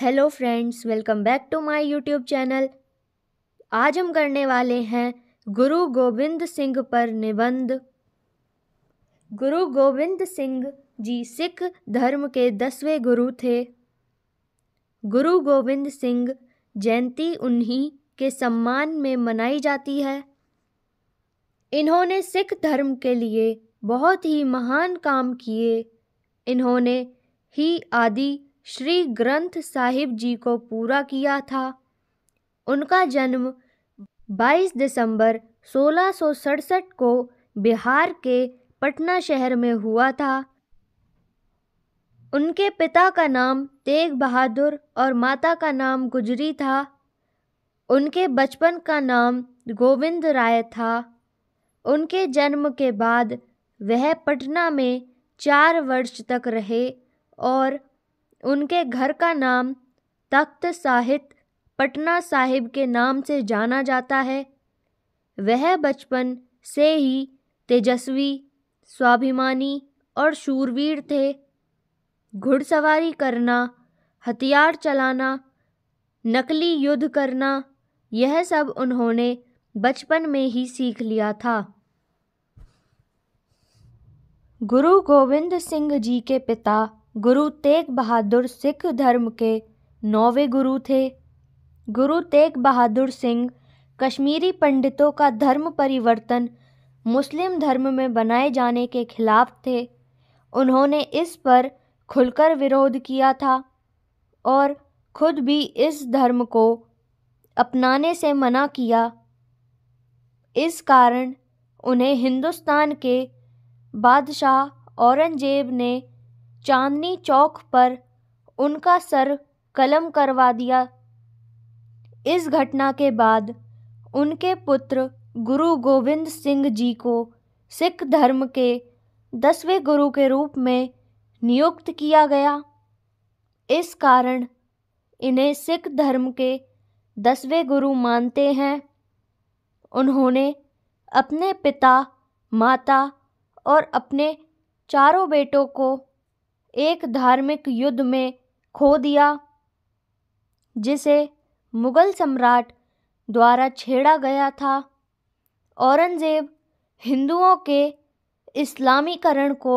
hello friends welcome back to my YouTube channel आज हम करने वाले हैं गुरु गोविंद सिंह पर निबंध गुरु गोविंद सिंह जी सिख धर्म के दसवें गुरु थे गुरु गोविंद सिंह जयंती उन्हीं के सम्मान में मनाई जाती है इन्होंने सिख धर्म के लिए बहुत ही महान काम किए इन्होंने ही आदि श्री ग्रंथ साहिब जी को पूरा किया था उनका जन्म 22 दिसंबर सोलह को बिहार के पटना शहर में हुआ था उनके पिता का नाम तेग बहादुर और माता का नाम गुजरी था उनके बचपन का नाम गोविंद राय था उनके जन्म के बाद वह पटना में चार वर्ष तक रहे और उनके घर का नाम तख्त साहित पटना साहिब के नाम से जाना जाता है वह बचपन से ही तेजस्वी स्वाभिमानी और शूरवीर थे घुड़सवारी करना हथियार चलाना नकली युद्ध करना यह सब उन्होंने बचपन में ही सीख लिया था गुरु गोविंद सिंह जी के पिता गुरु तेग बहादुर सिख धर्म के नौवें गुरु थे गुरु तेग बहादुर सिंह कश्मीरी पंडितों का धर्म परिवर्तन मुस्लिम धर्म में बनाए जाने के खिलाफ थे उन्होंने इस पर खुलकर विरोध किया था और खुद भी इस धर्म को अपनाने से मना किया इस कारण उन्हें हिंदुस्तान के बादशाह औरंगजेब ने चांदनी चौक पर उनका सर कलम करवा दिया इस घटना के बाद उनके पुत्र गुरु गोविंद सिंह जी को सिख धर्म के दसवें गुरु के रूप में नियुक्त किया गया इस कारण इन्हें सिख धर्म के दसवें गुरु मानते हैं उन्होंने अपने पिता माता और अपने चारों बेटों को एक धार्मिक युद्ध में खो दिया जिसे मुगल सम्राट द्वारा छेड़ा गया था औरंगज़ेब हिंदुओं के इस्लामीकरण को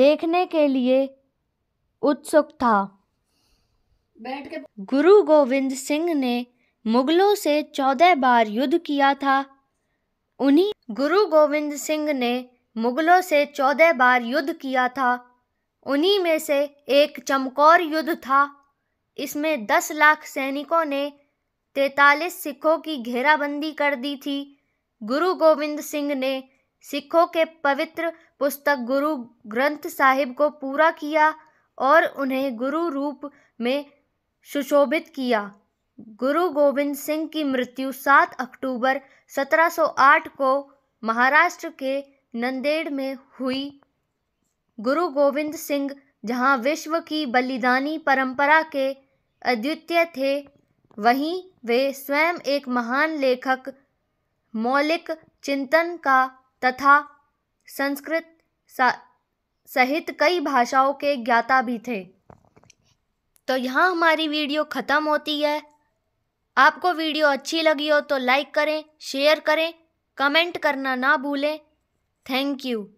देखने के लिए उत्सुक था बैठ के गुरु गोविंद सिंह ने मुगलों से चौदह बार युद्ध किया था उन्हीं गुरु गोविंद सिंह ने मुगलों से चौदह बार युद्ध किया था उन्हीं में से एक चमकौर युद्ध था इसमें दस लाख सैनिकों ने तैतालीस सिखों की घेराबंदी कर दी थी गुरु गोविंद सिंह ने सिखों के पवित्र पुस्तक गुरु ग्रंथ साहिब को पूरा किया और उन्हें गुरु रूप में सुशोभित किया गुरु गोविंद सिंह की मृत्यु 7 अक्टूबर 1708 को महाराष्ट्र के नंदेड़ में हुई गुरु गोविंद सिंह जहां विश्व की बलिदानी परंपरा के अद्वितीय थे वहीं वे स्वयं एक महान लेखक मौलिक चिंतन का तथा संस्कृत सहित कई भाषाओं के ज्ञाता भी थे तो यहाँ हमारी वीडियो ख़त्म होती है आपको वीडियो अच्छी लगी हो तो लाइक करें शेयर करें कमेंट करना ना भूलें थैंक यू